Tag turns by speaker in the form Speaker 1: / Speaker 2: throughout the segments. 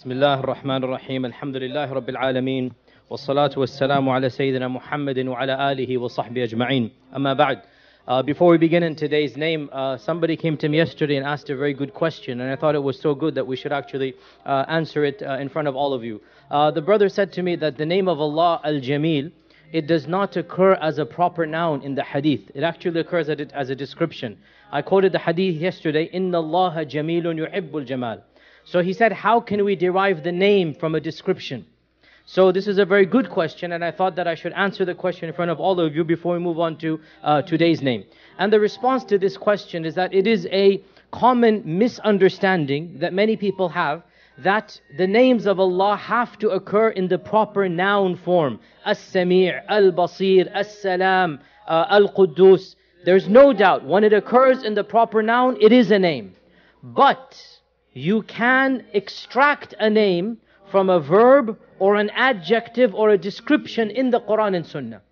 Speaker 1: بسم الله الرحمن الرحيم الحمد لله رب العالمين والصلاة والسلام على سيدنا محمد وعلى آله وصحبه أجمعين أما بعد Uh, before we begin in today's name, uh, somebody came to me yesterday and asked a very good question, and I thought it was so good that we should actually uh, answer it uh, in front of all of you. Uh, the brother said to me that the name of Allah Al Jamil, it does not occur as a proper noun in the hadith. It actually occurs as a description. I quoted the hadith yesterday, Inna Allah Jamilun Yuhibbul Jamal. So he said, How can we derive the name from a description? So this is a very good question, and I thought that I should answer the question in front of all of you before we move on to uh, today's name. And the response to this question is that it is a common misunderstanding that many people have that the names of Allah have to occur in the proper noun form. As-Sami', Al-Basir, As-Salam, uh, Al-Quddus. There's no doubt, when it occurs in the proper noun, it is a name. But you can extract a name from a verb or an adjective or a description in the Quran and Sunnah.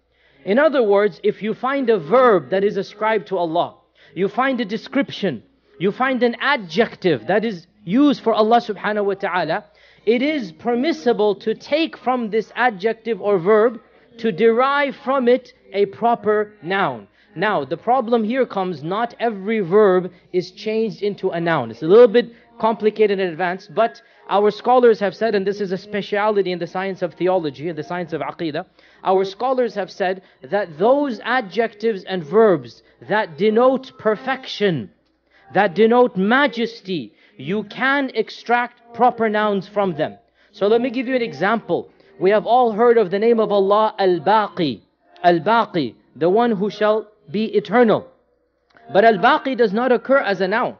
Speaker 1: In other words, if you find a verb that is ascribed to Allah, you find a description, you find an adjective that is used for Allah subhanahu wa ta'ala, it is permissible to take from this adjective or verb to derive from it a proper noun. Now, the problem here comes not every verb is changed into a noun. It's a little bit complicated and advanced, but our scholars have said, and this is a speciality in the science of theology, in the science of aqidah, our scholars have said that those adjectives and verbs that denote perfection, that denote majesty, you can extract proper nouns from them. So let me give you an example. We have all heard of the name of Allah, Al-Baqi. Al-Baqi, the one who shall be eternal. But Al-Baqi does not occur as a noun.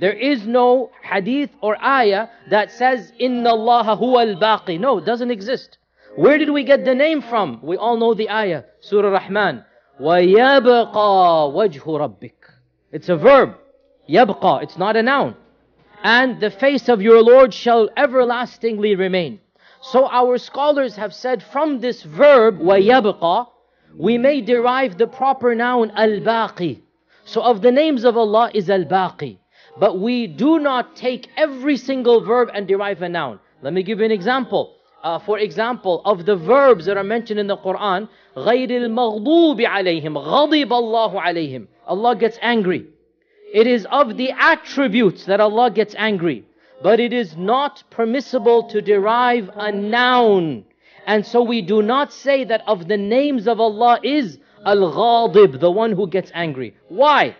Speaker 1: There is no hadith or ayah that says, Inna Allah huwa al-baqi. No, it doesn't exist. Where did we get the name from? We all know the ayah, Surah Rahman. وَيَبْقَى وَجْهُ رَبِّكَ It's a verb. يَبْقَى, it's not a noun. And the face of your Lord shall everlastingly remain. So our scholars have said from this verb, وَيَبْقَى, we may derive the proper noun, al-baqi. So of the names of Allah is al-baqi. But we do not take every single verb and derive a noun. Let me give you an example. Uh, for example, of the verbs that are mentioned in the Quran, غَيْرِ الْمَغْضُوبِ عَلَيْهِمْ غَضِبَ اللَّهُ عَلَيْهِمْ Allah gets angry. It is of the attributes that Allah gets angry. But it is not permissible to derive a noun. And so we do not say that of the names of Allah is Al-Ghadib, the one who gets angry. Why?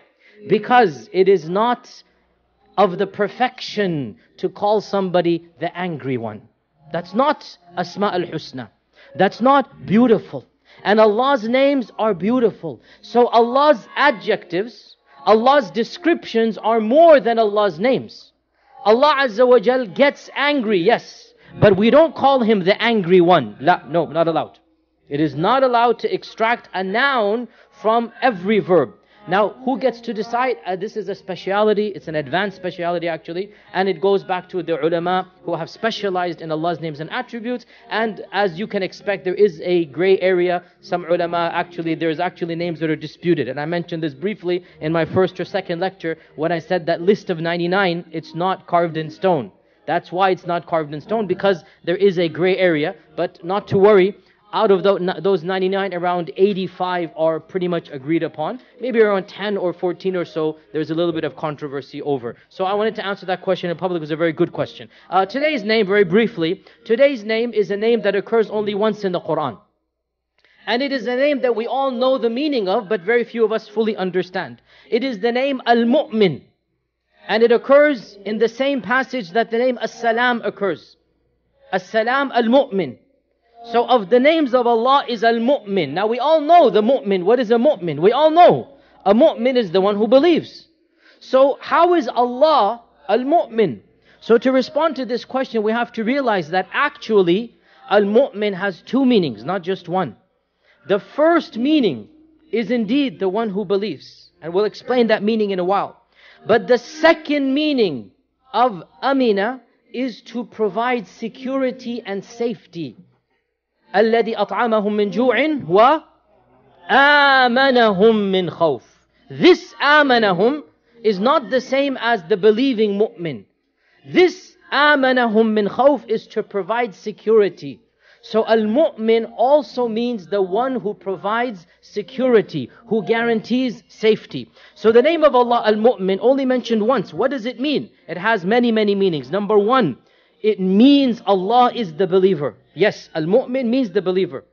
Speaker 1: Because it is not of the perfection to call somebody the angry one. That's not Asma al Husna. That's not beautiful. And Allah's names are beautiful. So Allah's adjectives, Allah's descriptions are more than Allah's names. Allah Azza wa Jal gets angry, yes. But we don't call him the angry one. La, no, not allowed. It is not allowed to extract a noun from every verb. Now, who gets to decide? Uh, this is a speciality, it's an advanced speciality actually, and it goes back to the ulama who have specialized in Allah's names and attributes. And as you can expect, there is a gray area. Some ulama actually, there's actually names that are disputed. And I mentioned this briefly in my first or second lecture when I said that list of 99, it's not carved in stone. That's why it's not carved in stone because there is a gray area. But not to worry, out of those 99, around 85 are pretty much agreed upon. Maybe around 10 or 14 or so, there's a little bit of controversy over. So I wanted to answer that question in public. It was a very good question. Uh, today's name, very briefly, today's name is a name that occurs only once in the Quran. And it is a name that we all know the meaning of, but very few of us fully understand. It is the name Al Mu'min. And it occurs in the same passage that the name As Salam occurs. As Salam Al Mu'min. So of the names of Allah is Al-Mu'min. Now we all know the Mu'min. What is a Mu'min? We all know. A Mu'min is the one who believes. So how is Allah Al-Mu'min? So to respond to this question, we have to realize that actually Al-Mu'min has two meanings, not just one. The first meaning is indeed the one who believes. And we'll explain that meaning in a while. But the second meaning of Amina is to provide security and safety الذي أطعمهم من جوع وآمنهم من خوف This آمنهم is not the same as the believing mu'min. This آمنهم من خوف is to provide security. So al-mu'min also means the one who provides security, who guarantees safety. So the name of Allah al-mu'min only mentioned once. What does it mean? It has many, many meanings. Number one, it means Allah is the believer. Yes, al-mu'min means the believer.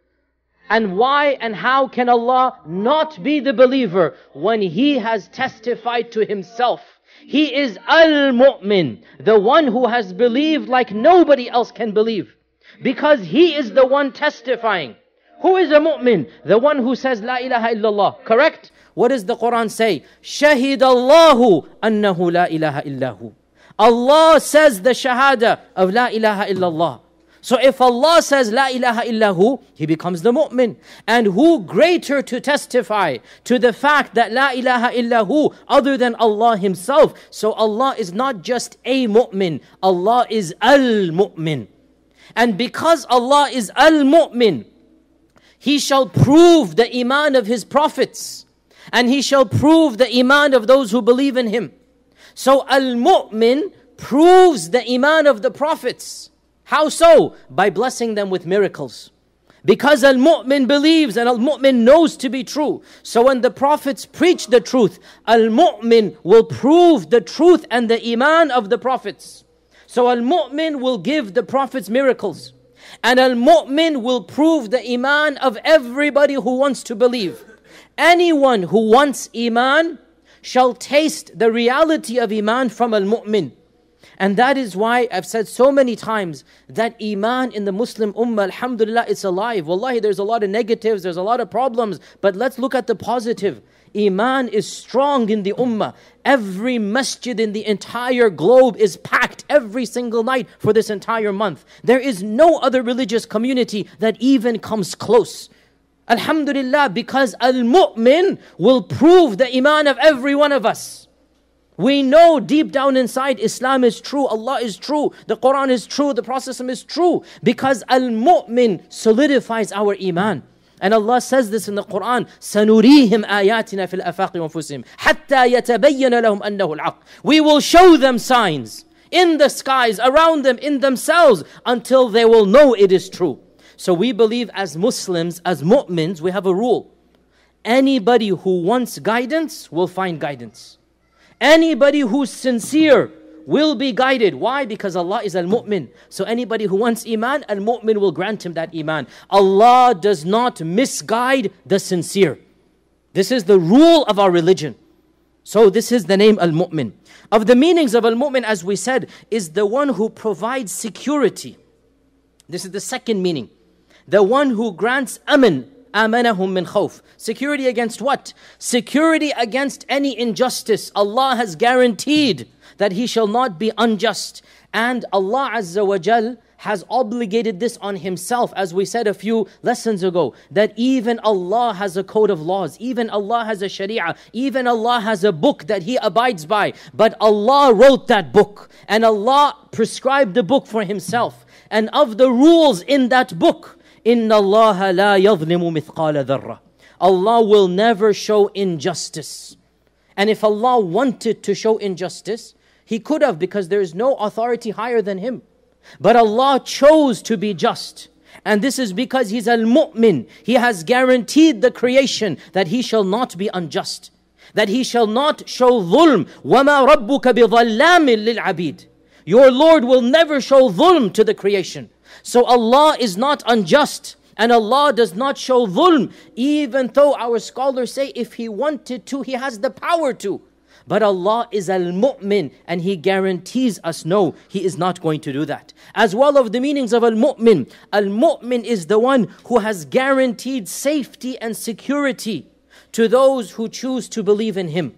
Speaker 1: And why and how can Allah not be the believer when He has testified to Himself? He is al-mu'min, the one who has believed like nobody else can believe. Because He is the one testifying. Who is a mu'min? The one who says la ilaha illallah, correct? What does the Quran say? Shahid Allahu annahu la ilaha illahu. Allah says the shahada of La ilaha illallah. So if Allah says La ilaha illahu, he becomes the mu'min. And who greater to testify to the fact that La ilaha illahu other than Allah himself. So Allah is not just a mu'min, Allah is al-mu'min. And because Allah is al-mu'min, he shall prove the iman of his prophets. And he shall prove the iman of those who believe in him. So al-mu'min proves the iman of the prophets. How so? By blessing them with miracles. Because Al Mu'min believes and Al Mu'min knows to be true. So when the prophets preach the truth, Al Mu'min will prove the truth and the Iman of the prophets. So Al Mu'min will give the prophets miracles. And Al Mu'min will prove the Iman of everybody who wants to believe. Anyone who wants Iman shall taste the reality of Iman from al mu'min. And that is why I've said so many times that Iman in the Muslim Ummah, Alhamdulillah, it's alive. Wallahi, there's a lot of negatives, there's a lot of problems, but let's look at the positive. Iman is strong in the Ummah. Every masjid in the entire globe is packed every single night for this entire month. There is no other religious community that even comes close. Alhamdulillah, because Al Mu'min will prove the Iman of every one of us. We know deep down inside Islam is true, Allah is true, the Quran is true, the Prophet is true, because Al Mu'min solidifies our Iman. And Allah says this in the Quran, سَنُرِيهِمْ آيَاتِنَا فِي الْأَفَاقِ وَأَنفُسِهِمْ حَتَّى يَتَبَيَّنَ لَهُمْ أَنَّهُ الْحَقِّ We will show them signs in the skies, around them, in themselves, until they will know it is true. So we believe as Muslims, as mu'mins, we have a rule. Anybody who wants guidance will find guidance. Anybody who's sincere will be guided. Why? Because Allah is al mu'min. So anybody who wants iman, al mu'min will grant him that iman. Allah does not misguide the sincere. This is the rule of our religion. So this is the name al mu'min. Of the meanings of al mu'min, as we said, is the one who provides security. This is the second meaning the one who grants amin, amanahum min khawf. Security against what? Security against any injustice. Allah has guaranteed that He shall not be unjust. And Allah Azza wa Jal has obligated this on himself, as we said a few lessons ago, that even Allah has a code of laws, even Allah has a sharia, even Allah has a book that He abides by. But Allah wrote that book, and Allah prescribed the book for Himself. And of the rules in that book, إِنَّ اللَّهَ لَا يَظْلِمُ مِثْقَالَ ذَرَّةٍ Allah will never show injustice. And if Allah wanted to show injustice, He could have because there is no authority higher than Him. But Allah chose to be just. And this is because He's Al Mu'min. He has guaranteed the creation that He shall not be unjust, that He shall not show dhulm. وَمَا رَبُّكَ بِظَلَّامٍ لِلْعَبِيدِ Your Lord will never show dhulm to the creation. So Allah is not unjust. And Allah does not show dhulm, even though our scholars say if He wanted to, He has the power to. But Allah is al mu'min and He guarantees us no, He is not going to do that. As well of the meanings of al mu'min, al mu'min is the one who has guaranteed safety and security to those who choose to believe in Him.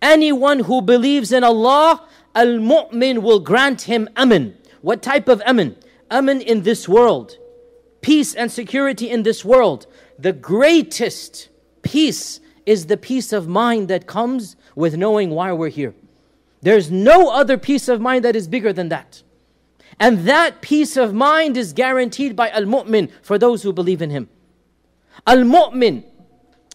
Speaker 1: Anyone who believes in Allah, al mu'min will grant him amin. What type of amin? aman in this world, peace and security in this world. The greatest peace is the peace of mind that comes with knowing why we're here. There's no other peace of mind that is bigger than that. And that peace of mind is guaranteed by Al Mu'min for those who believe in him. Al Mu'min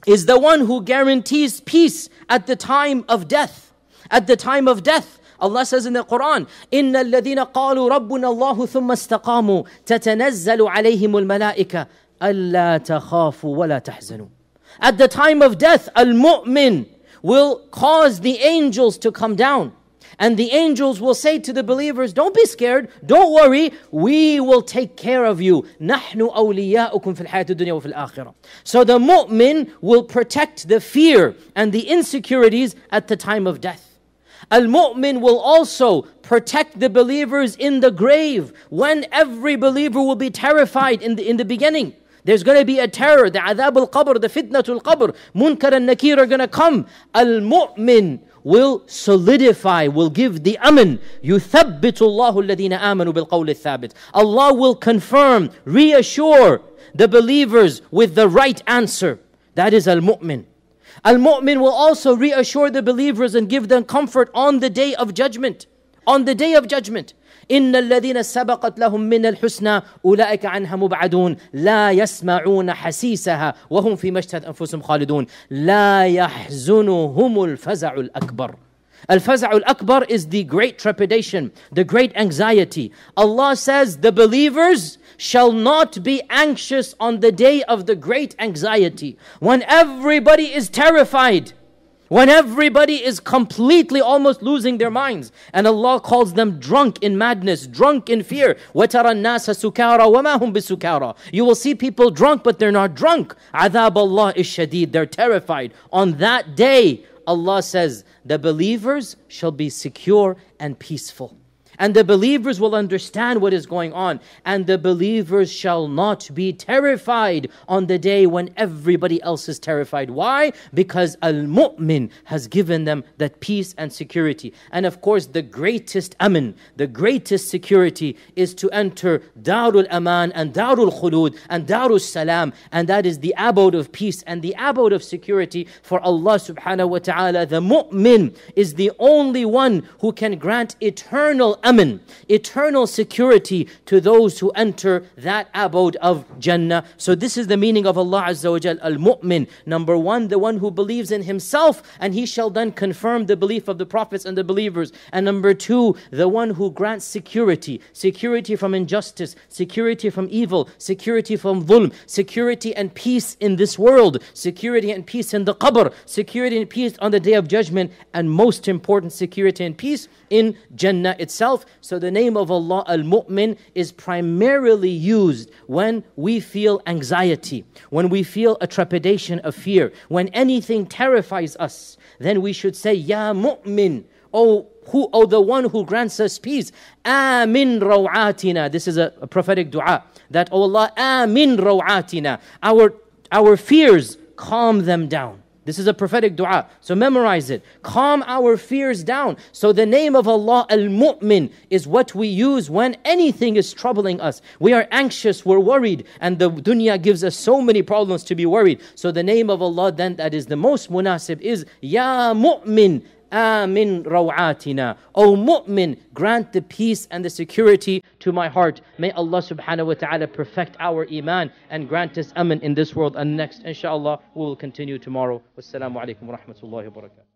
Speaker 1: is the one who guarantees peace at the time of death. At the time of death, Allah says in the Quran, إِنَّ الَّذِينَ قَالُوا رَبُّنَا اللَّهُ ثُمَّ اسْتَقَامُوا تَتَنَزَّلُ عَلَيْهِمُ الْمَلَائِكَةُ أَلَّا تَخَافُوا وَلَا تَحْزَنُوا At the time of death, al-mu'min will cause the angels to come down. And the angels will say to the believers, Don't be scared, don't worry, we will take care of you. نَحْنُ فِي الْحَيَاةِ الدُّنْيَا وَفِي الْآخِرَةِ So the mu'min will protect the fear and the insecurities at the time of death. Al mu'min will also protect the believers in the grave when every believer will be terrified in the, in the beginning. There's going to be a terror. The adab al qabr, the fitnatul qabr, munkar and nakir are going to come. Al mu'min will solidify, will give the aman. يُثَبِّتُ اللَّهُ الَّذِينَ آمَنُوا بِالْقَوْلِ الثَّابِتِ Allah will confirm, reassure the believers with the right answer. That is al mu'min. Al Mu'min will also reassure the believers and give them comfort on the day of judgment. On the day of judgment. إن الذين سبقت لهم من الحسنى أولئك عنها مبعدون لا يسمعون حسيسها وهم في مشتهت أنفسهم خالدون لا يحزنهم الفزع الأكبر Al Faza'ul Akbar is the great trepidation, the great anxiety. Allah says, The believers shall not be anxious on the day of the great anxiety, when everybody is terrified, when everybody is completely almost losing their minds. And Allah calls them drunk in madness, drunk in fear. You will see people drunk, but they're not drunk. Adab Allah is shadid. They're terrified. On that day, Allah says, the believers shall be secure and peaceful and the believers will understand what is going on, and the believers shall not be terrified on the day when everybody else is terrified. Why? Because Al Mu'min has given them that peace and security. And of course, the greatest aman, the greatest security is to enter Darul Aman and Darul Khulud and Darul Salam, and that is the abode of peace and the abode of security for Allah subhanahu wa ta'ala. The mu'min is the only one who can grant eternal aman, eternal security to those who enter that abode of Jannah. So this is the meaning of Allah Azza wa Jal, al-mu'min. Number one, the one who believes in himself and he shall then confirm the belief of the prophets and the believers. And number two, the one who grants security, security from injustice, security from evil, security from dhulm, security and peace in this world, security and peace in the qabr, security and peace on the day of judgment, and most important, security and peace in Jannah itself. So the name of Allah Al Mu'min is primarily used when we feel anxiety, when we feel a trepidation of fear, when anything terrifies us, then we should say, Ya Mu'min, O oh, who, O oh, the one who grants us peace. Amin rawatina. This is a, a prophetic dua that, O oh Allah, Amin rawatina. Our, our fears calm them down. This is a prophetic dua. So memorize it. Calm our fears down. So the name of Allah al-Mu'min is what we use when anything is troubling us. We are anxious, we're worried, and the dunya gives us so many problems to be worried. So the name of Allah then that is the most munasib is Ya Mu'min Amin rawatina. O mu'min, grant the peace and the security to my heart. May Allah subhanahu wa ta'ala perfect our iman and grant us amin in this world and next. InshaAllah, we will continue tomorrow. Wassalamu alaikum wa rahmatullahi wa barakatuh.